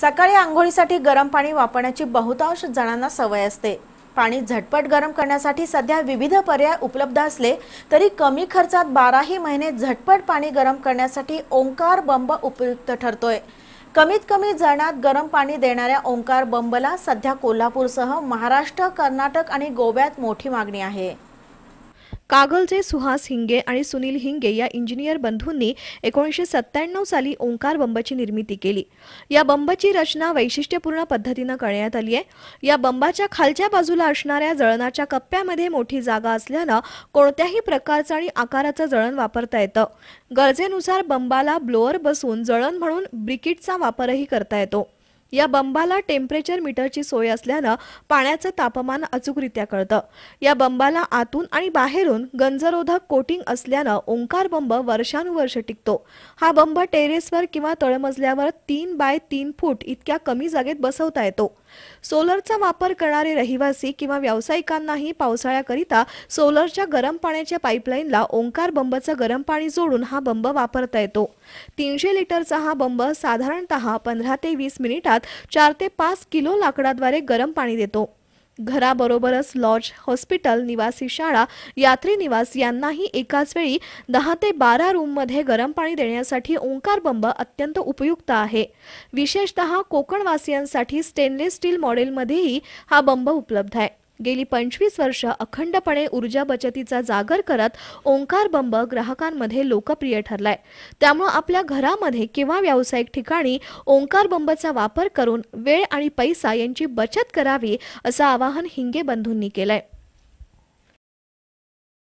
सकाळी आंघोळीसाठी गरम पाणी वापरण्याची बहुतांश जणांना सवय असते पाणी झटपट गरम करण्यासाठी सध्या विविध पर्याय उपलब्ध असले तरी कमी खर्चात बाराही महिने झटपट पाणी गरम करण्यासाठी ओंकार बंब उपयुक्त ठरतोय कमीत कमी जणात गरम पाणी देणाऱ्या ओंकार बंबला सध्या कोल्हापूरसह महाराष्ट्र कर्नाटक आणि गोव्यात मोठी मागणी आहे कागलचे सुहास हिंगे आणि सुनील हिंगे या इंजिनियर बंधूंनी एकोणीसशे सत्त्याण्णव साली ओंकार बंबची निर्मिती केली या बंबची रचना वैशिष्ट्यपूर्ण पद्धतीनं करण्यात आली आहे या बंबाच्या खालच्या बाजूला असणाऱ्या जळणाच्या कप्प्यामध्ये मोठी जागा असल्यानं कोणत्याही प्रकारचं आणि आकाराचं जळण वापरता येतं गरजेनुसार बंबाला ब्लोअर बसून जळण म्हणून ब्रिकिटचा वापरही करता येतो या बंबाला टेम्परेचर मीटरची सोय असल्यानं पाण्याचं तापमान अचूकरित्या कळतं या बंबाला आतून आणि बाहेरून गंजरोधक कोटिंग असल्यानं ओंकार बंब वर्षानुवर्ष टिकतो हा बंब टेरेसवर किंवा तळमजल्यावर तीन बाय तीन फूट इतक्या कमी जागेत बसवता येतो सोलरचा वापर करणारे रहिवासी किंवा व्यावसायिकांनाही पावसाळ्याकरिता सोलरच्या गरम पाण्याच्या पाईपलाईनला ओंकार बंबचं गरम पाणी जोडून हा बंब वापरता येतो तीनशे लिटरचा हा बंब साधारणत पंधरा ते वीस मिनिटात चार ते पाच किलो लाकडाद्वारे गरम पाणी देतो घराबरोबरच लॉज हॉस्पिटल निवासी शाळा यात्री निवास यांनाही एकाच वेळी दहा ते बारा रूममध्ये गरम पाणी देण्यासाठी ओंकार बंब अत्यंत उपयुक्त आहे विशेषतः कोकणवासियांसाठी स्टेनलेस स्टील मॉडेलमध्येही हा बंब उपलब्ध आहे गेली पंचवीस वर्ष अखंडपणे ऊर्जा बचतीचा जागर करत ओंकार बंब ग्राहकांमध्ये लोकप्रिय ठरलाय त्यामुळे आपल्या घरामध्ये किंवा व्यावसायिक ठिकाणी ओंकार बंबचा वापर करून वेळ आणि पैसा यांची बचत करावी असं आवाहन हिंगे बंधूंनी केलंय